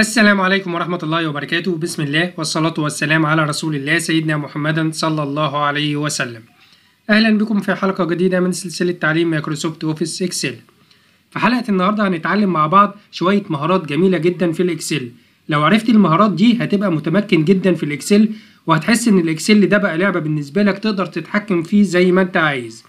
السلام عليكم ورحمة الله وبركاته بسم الله والصلاة والسلام على رسول الله سيدنا محمد صلى الله عليه وسلم أهلا بكم في حلقة جديدة من سلسلة تعليم مايكروسوفت أوفيس إكسل في حلقة النهاردة هنتعلم مع بعض شوية مهارات جميلة جدا في الإكسل لو عرفت المهارات دي هتبقى متمكن جدا في الإكسل وهتحس إن الإكسل ده بقى لعبة بالنسبة لك تقدر تتحكم فيه زي ما أنت عايز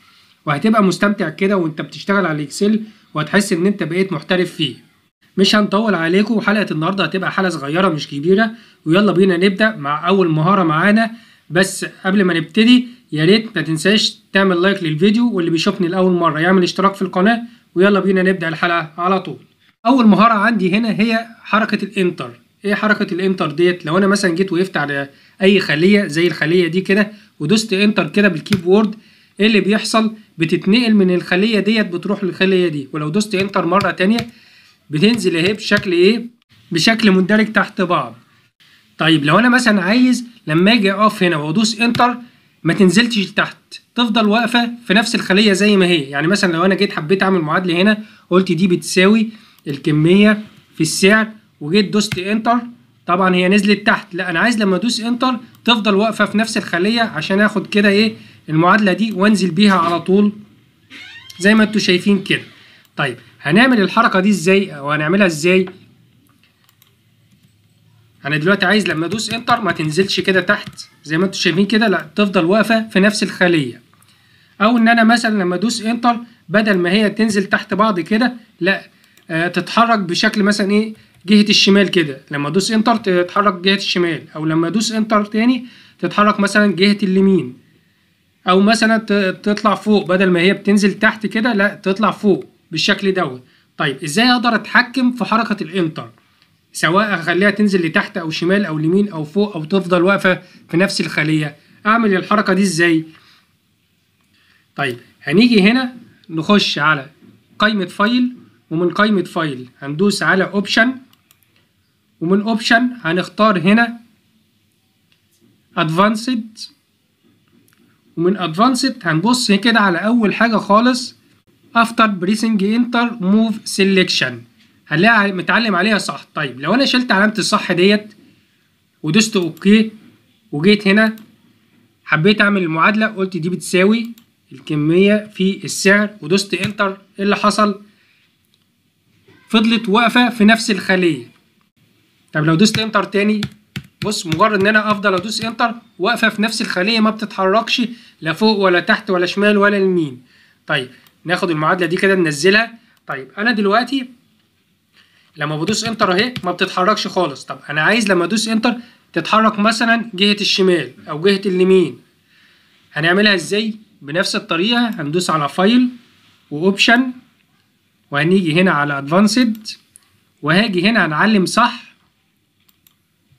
وهتبقى مستمتع كده وأنت بتشتغل على الإكسل وهتحس إن أنت بقيت محترف فيه مش هنطول عليكم وحلقه النهارده هتبقى حلقه صغيره مش كبيره ويلا بينا نبدا مع اول مهاره معانا بس قبل ما نبتدي يا ريت ما تنساش تعمل لايك للفيديو واللي بيشوفني لاول مره يعمل اشتراك في القناه ويلا بينا نبدا الحلقه على طول اول مهاره عندي هنا هي حركه الانتر ايه حركه الانتر ديت لو انا مثلا جيت وقفت على اي خليه زي الخليه دي كده ودوست انتر كده بالكيبورد ايه اللي بيحصل بتتنقل من الخليه ديت بتروح للخليه دي ولو دوست انتر مره تانية بتنزل اهي بشكل ايه بشكل مندرج تحت بعض طيب لو انا مثلا عايز لما اجي اقف هنا وادوس انتر ما تنزلش لتحت تفضل واقفه في نفس الخليه زي ما هي يعني مثلا لو انا جيت حبيت اعمل معادله هنا قلت دي بتساوي الكميه في السعر وجيت دوست انتر طبعا هي نزلت تحت لا انا عايز لما ادوس انتر تفضل واقفه في نفس الخليه عشان اخد كده ايه المعادله دي وانزل بيها على طول زي ما انتم شايفين كده طيب هنعمل الحركه دي ازاي او هنعملها ازاي انا دلوقتي عايز لما ادوس انتر ما تنزلش كده تحت زي ما انتم شايفين كده لا تفضل واقفه في نفس الخليه او ان انا مثلا لما ادوس انتر بدل ما هي تنزل تحت بعض كده لا آه تتحرك بشكل مثلا ايه جهه الشمال كده لما ادوس انتر تتحرك جهه الشمال او لما ادوس انتر تاني تتحرك مثلا جهه اليمين او مثلا تطلع فوق بدل ما هي بتنزل تحت كده لا تطلع فوق بالشكل ده طيب ازاي اقدر اتحكم في حركه الانتر سواء اخليها تنزل لتحت او شمال او لمين او فوق او تفضل واقفه في نفس الخليه اعمل الحركه دي ازاي طيب هنيجي هنا نخش على قائمه فايل ومن قائمه فايل هندوس على اوبشن ومن اوبشن هنختار هنا ادفانسد ومن ادفانسد هنبص كده على اول حاجه خالص افتر بريسنج انتر موف سيلكشن هنلاقيها متعلم عليها صح طيب لو انا شلت علامه الصح ديت ودوست اوكي وجيت هنا حبيت اعمل المعادله قلت دي بتساوي الكميه في السعر ودوست انتر ايه اللي حصل فضلت واقفه في نفس الخليه طب لو دوست انتر تاني بص مجرد ان انا افضل ادوس انتر واقفه في نفس الخليه ما بتتحركش لا فوق ولا تحت ولا شمال ولا يمين طيب ناخد المعادله دي كده ننزلها طيب انا دلوقتي لما بدوس انتر اهي ما بتتحركش خالص طب انا عايز لما ادوس انتر تتحرك مثلا جهه الشمال او جهه اليمين هنعملها ازاي بنفس الطريقه هندوس على فايل واوبشن وهنيجي هنا على ادفانسد وهاجي هنا هنعلم صح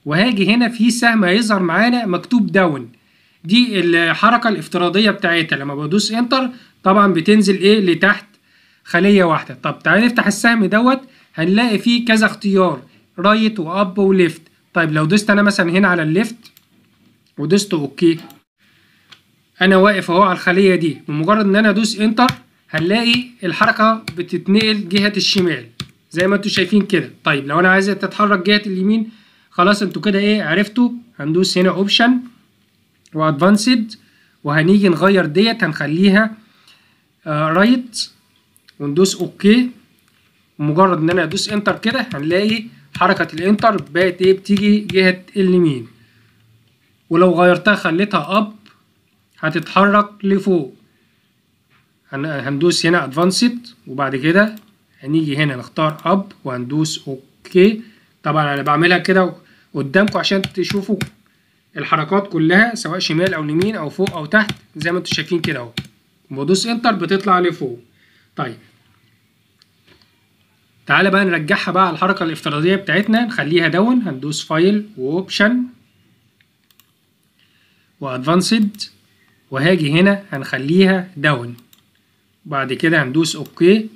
وهاجي هنا في سهم هيظهر معانا مكتوب داون دي الحركه الافتراضيه بتاعتها لما بدوس انتر طبعا بتنزل ايه لتحت خليه واحده طب تعالى نفتح السهم دوت هنلاقي فيه كذا اختيار رايت واب وليفت طيب لو دوست انا مثلا هنا على الليفت ودوست اوكي انا واقف اهو على الخليه دي بمجرد ان انا ادوس انتر هنلاقي الحركه بتتنقل جهه الشمال زي ما انتوا شايفين كده طيب لو انا عايز تتحرك جهه اليمين خلاص انتوا كده ايه عرفتوا هندوس هنا اوبشن وادفانسد وهنيجي نغير ديت هنخليها رايت آه، وندوس اوكي مجرد ان انا ادوس انتر كده هنلاقي حركه الانتر بقت ايه بتيجي جهه اليمين ولو غيرتها خليتها اب هتتحرك لفوق هندوس هنا ادفانسد وبعد كده هنيجي هنا نختار اب وهندوس اوكي طبعا انا بعملها كده قدامكم عشان تشوفوا الحركات كلها سواء شمال او يمين او فوق او تحت زي ما انتم شايفين كده اهو بدوس انتر بتطلع لفوق طيب تعالى بقى نرجعها بقى على الحركه الافتراضيه بتاعتنا نخليها داون هندوس فايل واوبشن وادفانسد وهاجي هنا هنخليها داون بعد كده هندوس اوكي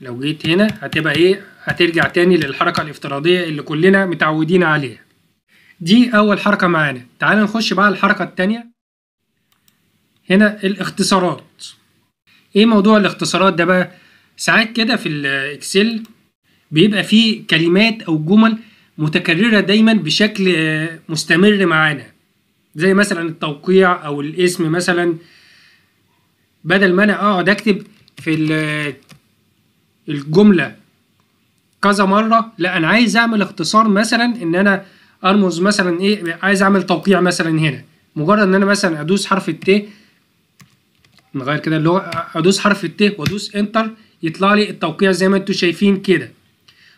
لو جيت هنا هتبقى ايه هترجع تاني للحركه الافتراضيه اللي كلنا متعودين عليها دي أول حركة معانا تعال نخش بقى الحركة التانية هنا الاختصارات ايه موضوع الاختصارات ده بقى ساعات كده في الاكسل بيبقى فيه كلمات او جمل متكرره دايما بشكل مستمر معانا زي مثلا التوقيع او الاسم مثلا بدل ما انا اقعد اكتب في الجمله كذا مره لا انا عايز اعمل اختصار مثلا ان انا ارمز مثلا ايه عايز اعمل توقيع مثلا هنا مجرد ان انا مثلا ادوس حرف الت نغير كده اللي هو ادوس حرف الت وادوس انتر يطلع لي التوقيع زي ما انتم شايفين كده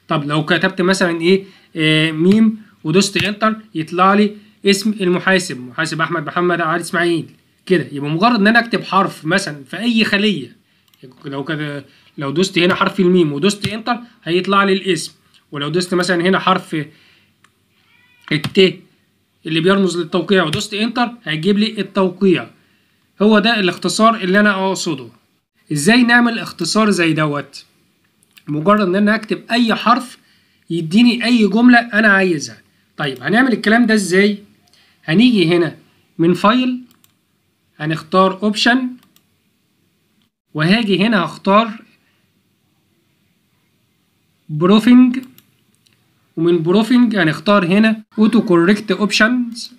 طب لو كتبت مثلا ايه, إيه ميم ودوست انتر يطلع لي اسم المحاسب محاسب احمد محمد علي اسماعيل كده يبقى مجرد ان انا اكتب حرف مثلا في اي خليه لو كده لو دوست هنا حرف الميم ودوست انتر هيطلع لي الاسم ولو دوست مثلا هنا حرف الت اللي بيرمز للتوقيع ودوست انتر هيجيب لي التوقيع هو ده الاختصار اللي انا اقصده ازاي نعمل اختصار زي دوت مجرد ان انا اكتب اي حرف يديني اي جملة انا عايزها طيب هنعمل الكلام ده ازاي هنيجي هنا من فايل هنختار اوبشن وهاجي هنا هختار بروفنج ومن بروفنج هنختار هنا اوتو كوركت اوبشنز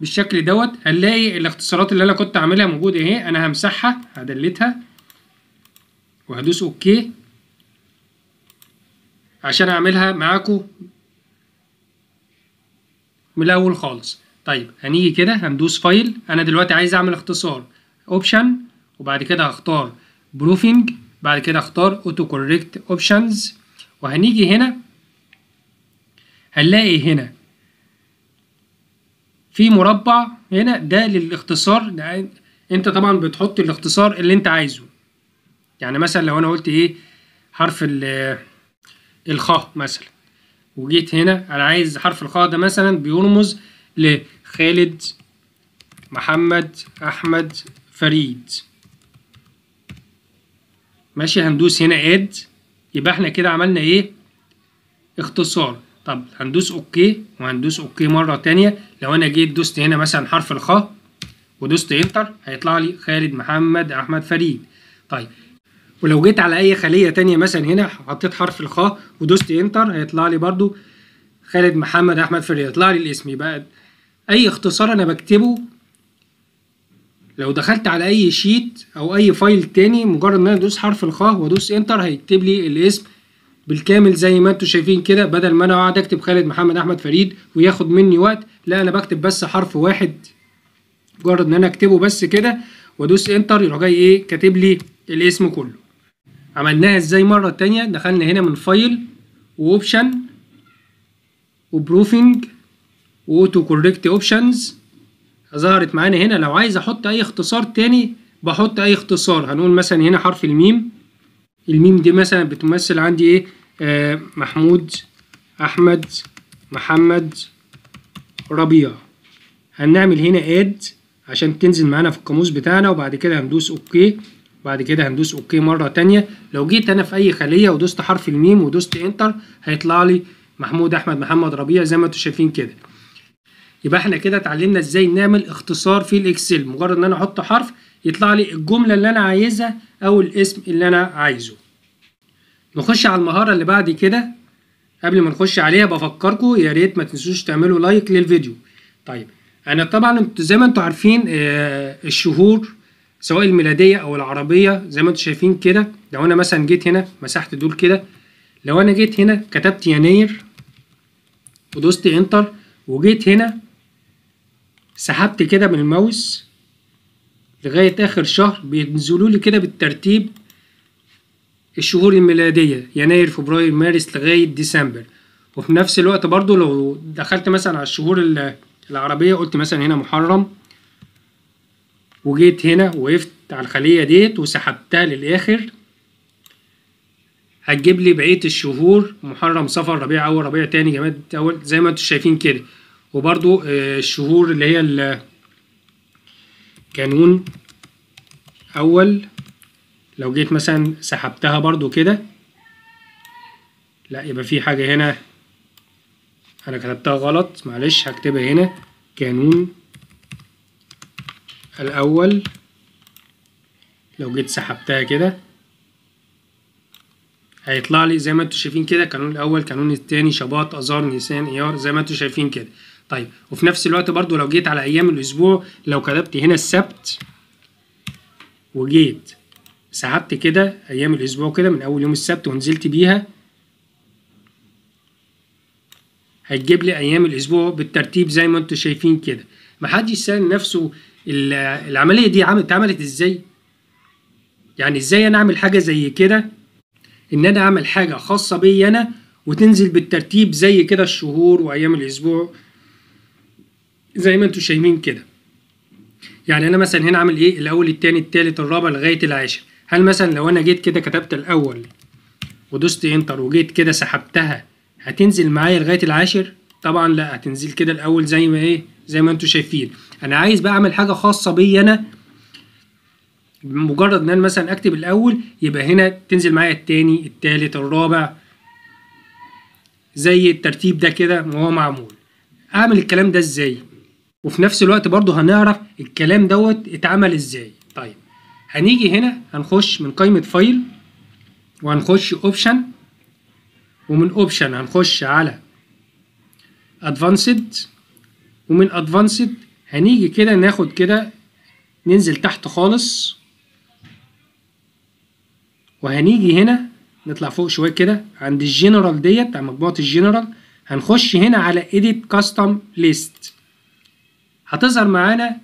بالشكل دوت هنلاقي الاختصارات اللي انا كنت عاملها موجوده اهي انا همسحها هدلتها وهدوس اوكي عشان اعملها معاكم من الاول خالص طيب هنيجي كده هندوس فايل انا دلوقتي عايز اعمل اختصار اوبشن وبعد كده هختار بروفنج بعد كده اختار اوتو كوركت اوبشنز وهنيجي هنا هنلاقي هنا في مربع هنا ده للاختصار ده انت طبعا بتحط الاختصار اللي انت عايزه يعني مثلا لو انا قلت ايه حرف الخاء مثلا وجيت هنا انا عايز حرف الخاء ده مثلا بيرمز لخالد محمد احمد فريد ماشي هندوس هنا اد يبقى احنا كده عملنا ايه اختصار طب هندوس اوكي وهندوس اوكي مره تانية لو انا جيت دوست هنا مثلا حرف الخاء ودوست انتر هيطلع لي خالد محمد احمد فريد طيب ولو جيت على اي خليه تانية مثلا هنا حطيت حرف الخاء ودوست انتر هيطلع لي برده خالد محمد احمد فريد هيطلع لي الاسم يبقى اي اختصار انا بكتبه لو دخلت على اي شيت او اي فايل تاني مجرد ان انا ادوس حرف الخاء وادوس انتر هيكتب لي الاسم بالكامل زي ما انتم شايفين كده بدل ما انا اقعد اكتب خالد محمد احمد فريد وياخد مني وقت لا انا بكتب بس حرف واحد مجرد ان انا اكتبه بس كده وادوس انتر يروح جاي ايه كاتب لي الاسم كله عملناها ازاي مره تانية دخلنا هنا من فايل واوبشن وبروفنج واوتو كوركت اوبشنز ظهرت معانا هنا لو عايز احط اي اختصار تاني بحط اي اختصار هنقول مثلا هنا حرف الميم الميم دي مثلا بتمثل عندي ايه محمود أحمد محمد ربيع هنعمل هنا اد عشان تنزل معانا في القاموس بتاعنا وبعد كده هندوس اوكي بعد كده هندوس اوكي مرة تانية لو جيت انا في اي خلية ودوست حرف الميم ودوست انتر هيطلع لي محمود احمد محمد ربيع زي ما انتم شايفين كده يبقى احنا كده اتعلمنا ازاي نعمل اختصار في الاكسل مجرد ان انا احط حرف يطلع لي الجملة اللي انا عايزها او الاسم اللي انا عايزه نخش على المهارة اللي بعد كده قبل ما نخش عليها بفكركم يا ريت ما تنسوش تعملوا لايك للفيديو طيب انا طبعا زي ما انتم عارفين آه، الشهور سواء الميلادية او العربية زي ما انتم شايفين كده لو انا مثلا جيت هنا مسحت دول كده لو انا جيت هنا كتبت يناير ودوست انتر وجيت هنا سحبت كده من الماوس لغاية اخر شهر بينزلوا لي كده بالترتيب الشهور الميلادية يناير فبراير مارس لغاية ديسمبر وفي نفس الوقت برضو لو دخلت مثلا على الشهور العربية قلت مثلا هنا محرم وجيت هنا وقفت على الخلية ديت وسحبتها للآخر هتجيب لي بقية الشهور محرم صفر ربيع أول ربيع تاني جماد أول زي ما انتوا شايفين كده وبرضو آه، الشهور اللي هي كانون أول لو جيت مثلا سحبتها برضو كده لا يبقى في حاجة هنا أنا كتبتها غلط معلش هكتبها هنا قانون الأول لو جيت سحبتها كده هيطلع لي زي ما انتوا شايفين كده قانون الاول قانون الثاني شباط اذار نيسان ايار زي ما انتوا شايفين كده طيب وفي نفس الوقت برضو لو جيت على ايام الاسبوع لو كتبت هنا السبت وجيت سحبت كده ايام الاسبوع كده من اول يوم السبت ونزلت بيها هتجيب لي ايام الاسبوع بالترتيب زي ما انتم شايفين كده محدش سأل نفسه العملية دي اتعملت ازاي يعني ازاي انا اعمل حاجة زي كده ان انا اعمل حاجة خاصة بي انا وتنزل بالترتيب زي كده الشهور وايام الاسبوع زي ما انتم شايفين كده يعني انا مثلا هنا عامل ايه الاول التاني التالت الرابع لغاية العاشر هل مثلا لو انا جيت كده كتبت الاول ودوست انتر وجيت كده سحبتها هتنزل معايا لغايه العاشر طبعا لا هتنزل كده الاول زي ما ايه زي ما انتم شايفين انا عايز بقى اعمل حاجه خاصه بيا انا مجرد ان انا مثلا اكتب الاول يبقى هنا تنزل معايا التاني التالت الرابع زي الترتيب ده كده وهو معمول اعمل الكلام ده ازاي وفي نفس الوقت برضو هنعرف الكلام دوت اتعمل ازاي طيب هنيجي هنا هنخش من قائمة فايل وهنخش اوبشن ومن اوبشن هنخش على ادفانسد ومن ادفانسد هنيجي كده ناخد كده ننزل تحت خالص وهنيجي هنا نطلع فوق شويه كده عند الجنرال ديت على مجموعه الجنرال هنخش هنا على edit custom list هتظهر معانا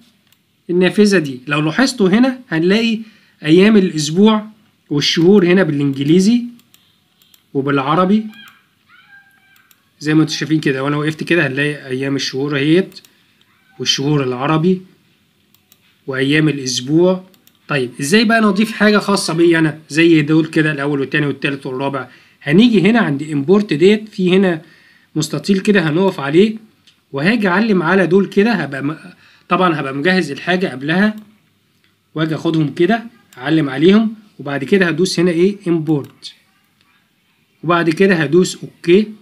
النافذة دي لو لاحظتوا هنا هنلاقي أيام الأسبوع والشهور هنا بالإنجليزي وبالعربي زي ما انتم شايفين كده وانا وقفت كده هنلاقي ايام الشهور اهيت والشهور العربي وايام الاسبوع طيب ازاي بقى نضيف حاجه خاصه بي انا زي دول كده الاول والتاني والتالت والرابع هنيجي هنا عند امبورت ديت في هنا مستطيل كده هنقف عليه وهاجي اعلم على دول كده هبقى طبعا هبقى مجهز الحاجة قبلها واجي اخدهم كده اعلم عليهم وبعد كده هدوس هنا ايه امبورت وبعد كده هدوس اوكي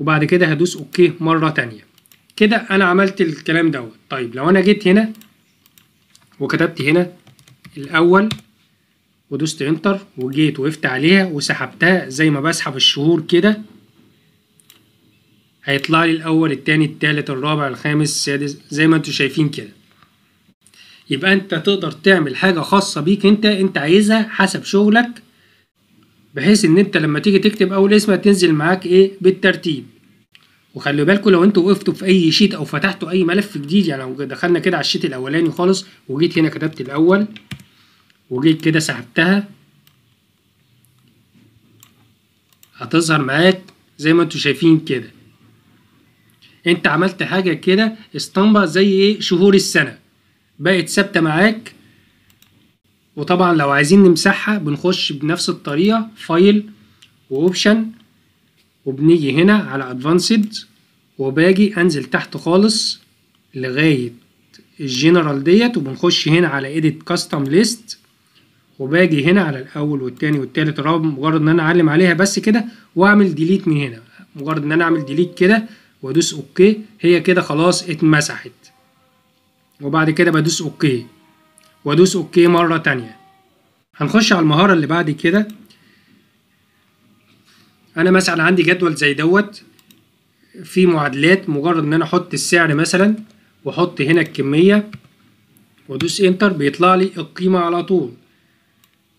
وبعد كده هدوس اوكي مرة تانية كده انا عملت الكلام دوت طيب لو انا جيت هنا وكتبت هنا الاول ودوست انتر وجيت وقفت عليها وسحبتها زي ما بسحب الشهور كده هيطلع لي الاول التاني التالت الرابع الخامس السادس زي ما انتوا شايفين كده يبقى انت تقدر تعمل حاجه خاصه بيك انت انت عايزها حسب شغلك بحيث ان انت لما تيجي تكتب اول اسم هتنزل معاك ايه بالترتيب وخلي بالكم لو انتوا وقفتوا في اي شيت او فتحتوا اي ملف جديد يعني لو دخلنا كده على الشيت الاولاني خالص وجيت هنا كتبت الاول وجيت كده سحبتها هتظهر معاك زي ما انتوا شايفين كده انت عملت حاجه كده اسطمبه زي ايه شهور السنه بقت ثابته معاك وطبعا لو عايزين نمسحها بنخش بنفس الطريقه فايل واوبشن وبنيجي هنا على ادفانسد وباجي انزل تحت خالص لغايه الجنرال ديت وبنخش هنا على اديت كاستم ليست وباجي هنا على الاول والتاني والتالت رابع مجرد ان انا اعلم عليها بس كده واعمل ديليت من هنا مجرد ان انا اعمل ديليت كده وادوس اوكي هي كده خلاص اتمسحت وبعد كده بدوس اوكي وادوس اوكي مرة تانية هنخش على المهارة اللي بعد كده انا مثلا عندي جدول زي دوت فيه معادلات مجرد ان انا احط السعر مثلا واحط هنا الكمية وادوس انتر بيطلع لي القيمة على طول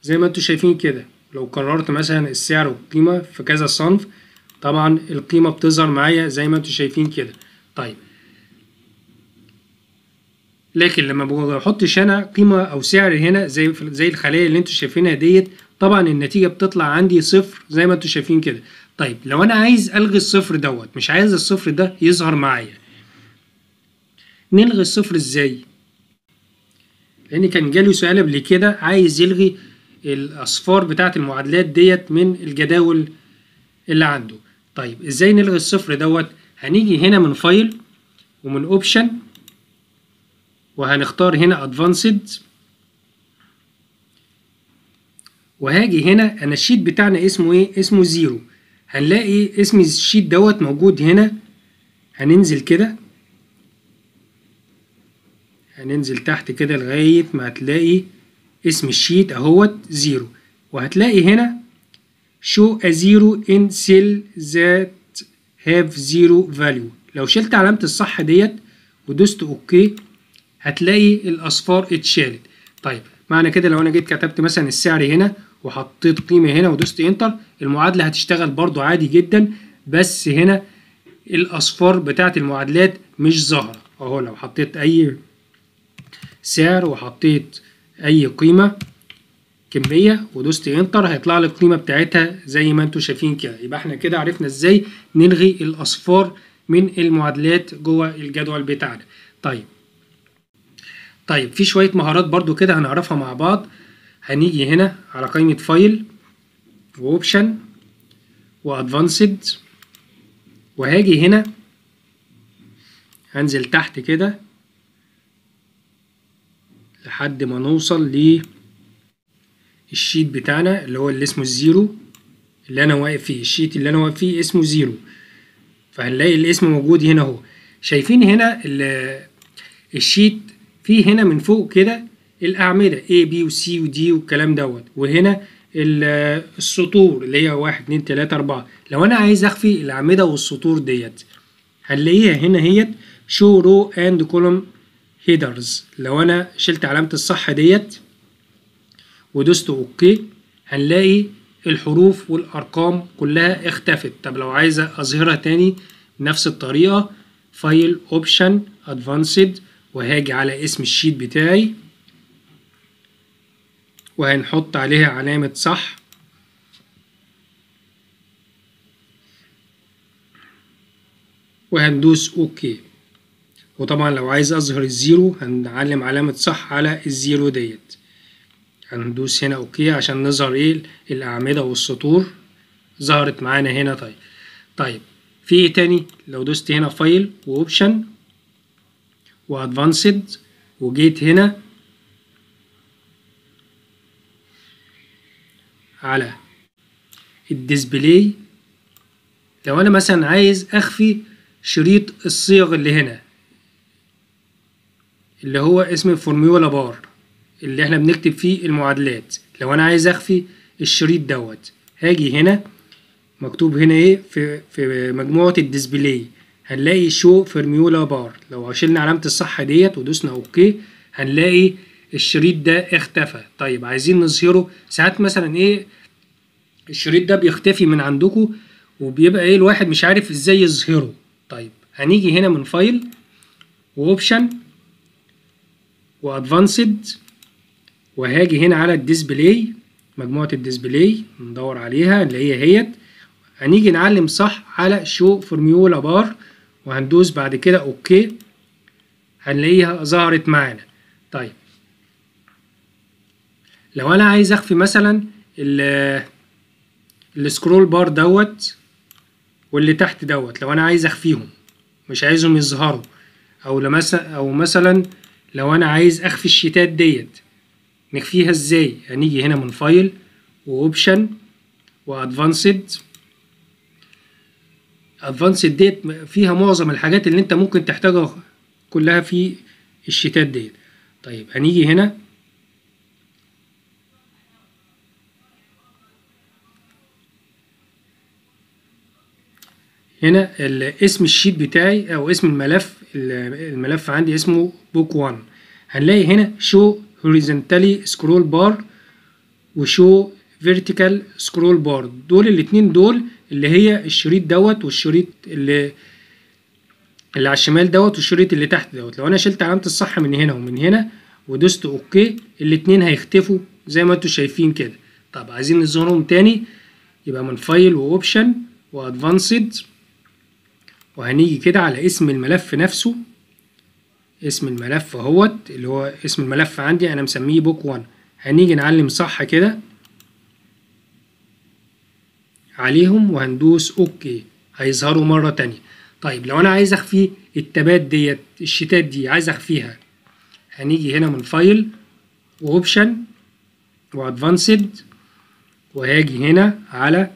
زي ما انتم شايفين كده لو قررت مثلا السعر والقيمة في كذا صنف طبعا القيمة بتظهر معايا زي ما انتوا شايفين كده طيب لكن لما بحطش انا قيمة او سعر هنا زي زي الخلايا اللي انتوا شايفينها ديت طبعا النتيجة بتطلع عندي صفر زي ما انتوا شايفين كده طيب لو انا عايز الغي الصفر دوت مش عايز الصفر ده يظهر معايا نلغي الصفر ازاي لان كان جالي سؤال قبل كده عايز يلغي الاصفار بتاعه المعادلات ديت من الجداول اللي عنده طيب ازاي نلغي الصفر دوت هنيجي هنا من فايل ومن اوبشن وهنختار هنا ادفانسد وهاجي هنا انا الشيت بتاعنا اسمه ايه اسمه زيرو هنلاقي اسم الشيت دوت موجود هنا هننزل كده هننزل تحت كده لغايه ما هتلاقي اسم الشيت اهوت زيرو وهتلاقي هنا show a zero in cell that have zero value لو شلت علامة الصح ديت ودوست اوكي هتلاقي الاصفار اتشالت طيب معنى كده لو انا جيت كتبت مثلا السعر هنا وحطيت قيمة هنا ودوست انتر المعادلة هتشتغل برضو عادي جدا بس هنا الاصفار بتاعة المعادلات مش ظاهرة اهو لو حطيت اي سعر وحطيت اي قيمة كميه ودوست انتر هيطلع لي القيمه بتاعتها زي ما انتم شايفين كده يبقى احنا كده عرفنا ازاي نلغي الاصفار من المعادلات جوه الجدول بتاعنا طيب طيب في شويه مهارات برضو كده هنعرفها مع بعض هنيجي هنا على قائمه فايل واوبشن وادفانسد وهاجي هنا هنزل تحت كده لحد ما نوصل ل الشيت بتاعنا اللي هو اللي اسمه الزيرو اللي انا واقف فيه الشيت اللي انا واقف فيه اسمه زيرو فهنلاقي الاسم موجود هنا اهو شايفين هنا الشيت فيه هنا من فوق كده الاعمده A B و C و D والكلام دوت وهنا السطور اللي هي 1 2 3 4 لو انا عايز اخفي الاعمده والسطور ديت هنلاقيها هنا هيت شو رو اند كولوم هيدرز لو انا شلت علامه الصح ديت ودوست اوكي هنلاقي الحروف والارقام كلها اختفت طب لو عايز اظهرها تاني نفس الطريقه فايل اوبشن ادفانسد وهاجي على اسم الشيت بتاعي وهنحط عليها علامه صح وهندوس اوكي وطبعا لو عايز اظهر الزيرو هنعلم علامه صح على الزيرو ديت هندوس هنا اوكي عشان نظهر ايه الاعمده والسطور ظهرت معانا هنا طيب طيب في ايه تاني لو دوست هنا فايل واوبشن وادفانسد وجيت هنا على الديسبلاي لو انا مثلا عايز اخفي شريط الصيغ اللي هنا اللي هو اسم الفورميولا بار اللي احنا بنكتب فيه المعادلات لو انا عايز اخفي الشريط دوت هاجي هنا مكتوب هنا ايه في في مجموعه الديسبلاي هنلاقي شو فيرميولا بار لو شلنا علامه الصح ديت ودوسنا اوكي هنلاقي الشريط ده اختفى طيب عايزين نظهره ساعات مثلا ايه الشريط ده بيختفي من عندكم وبيبقى ايه الواحد مش عارف ازاي يظهره طيب هنيجي هنا من فايل واوبشن وادفانسد وهاجي هنا على الديسبلاي مجموعة الديسبلاي ندور عليها اللي هي هيت هنيجي نعلم صح على شو فورميولا بار وهندوس بعد كده اوكي هنلاقيها ظهرت معانا طيب لو انا عايز اخفي مثلا السكرول بار دوت واللي تحت دوت لو انا عايز اخفيهم مش عايزهم يظهروا او مثلا او مثلا لو انا عايز اخفي الشيتات ديت نكفيها ازاي هنيجي يعني هنا من فايل واوبشن وادفانسد ادفانسد ديت فيها معظم الحاجات اللي انت ممكن تحتاجها كلها في الشيتات ديت طيب هنيجي يعني هنا هنا اسم الشيت بتاعي او اسم الملف الملف عندي اسمه بوك 1 هنلاقي هنا شو هوريزونتالي سكرول بار وشو فيرتيكال سكرول بار دول الاتنين دول اللي هي الشريط دوت والشريط اللي اللي على الشمال دوت والشريط اللي تحت دوت لو انا شلت علامه الصح من هنا ومن هنا ودوست اوكي الاتنين هيختفوا زي ما انتم شايفين كده طب عايزين نظهرهم تاني يبقى من فايل واوبشن وادفانسد وهنيجي كده على اسم الملف نفسه اسم الملف اهوت اللي هو اسم الملف عندي انا مسميه بوك 1 هنيجي نعلم صح كده عليهم وهندوس اوكي هيظهروا مره تانية طيب لو انا عايز اخفي التبات ديت الشتات دي عايز اخفيها هنيجي هنا من فايل واوبشن وادفانسد وهاجي هنا على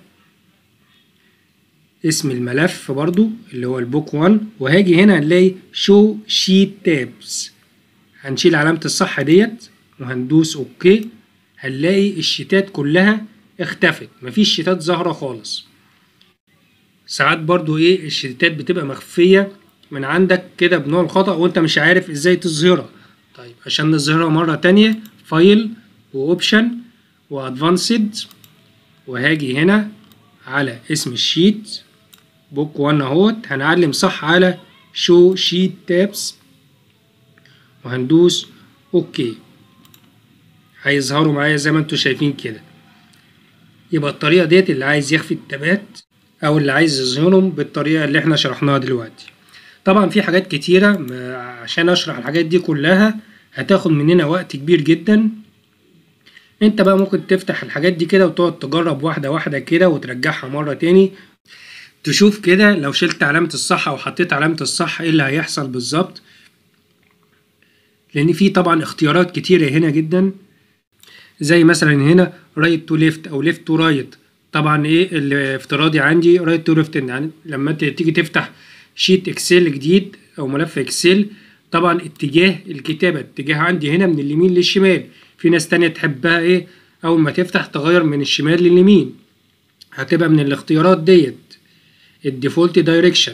اسم الملف برضو اللي هو البوك 1 وهاجي هنا هنلاقي شو شيت تابز هنشيل علامة الصح ديت وهندوس اوكي هنلاقي الشيتات كلها اختفت مفيش شيتات ظاهرة خالص ساعات برضو ايه الشيتات بتبقى مخفية من عندك كده بنوع الخطأ وانت مش عارف ازاي تظهرها طيب عشان نظهرها مرة تانية فايل واوبشن وادفانسد وهاجي هنا على اسم الشيت بوك 1 اهوت هنعلم صح على شو شيت تابس وهندوس اوكي هيظهروا معايا زي ما انتوا شايفين كده يبقى الطريقه ديت اللي عايز يخفي التابات او اللي عايز يظهرهم بالطريقه اللي احنا شرحناها دلوقتي طبعا في حاجات كتيره عشان اشرح الحاجات دي كلها هتاخد مننا وقت كبير جدا انت بقى ممكن تفتح الحاجات دي كده وتقعد تجرب واحده واحده كده وترجعها مره تاني تشوف كده لو شلت علامة الصح أو حطيت علامة الصح إيه اللي هيحصل بالظبط لأن في طبعا اختيارات كتيرة هنا جدا زي مثلا هنا رايت تو ليفت أو ليفت تو رايت طبعا إيه الافتراضي عندي رايت تو ليفت يعني لما تيجي تفتح شيت إكسل جديد أو ملف إكسل طبعا اتجاه الكتابة اتجاه عندي هنا من اليمين للشمال في ناس تانية تحبها إيه أول ما تفتح تغير من الشمال لليمين هتبقى من الاختيارات ديت الديفولت دايركشن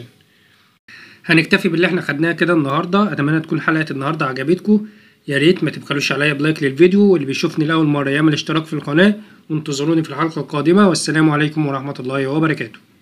هنكتفي باللي احنا خدناه كده النهارده اتمنى تكون حلقه النهارده عجبتكم يا ريت ما تبخلوش عليا بلايك للفيديو واللي بيشوفني لاول مره يعمل اشتراك في القناه وانتظروني في الحلقه القادمه والسلام عليكم ورحمه الله وبركاته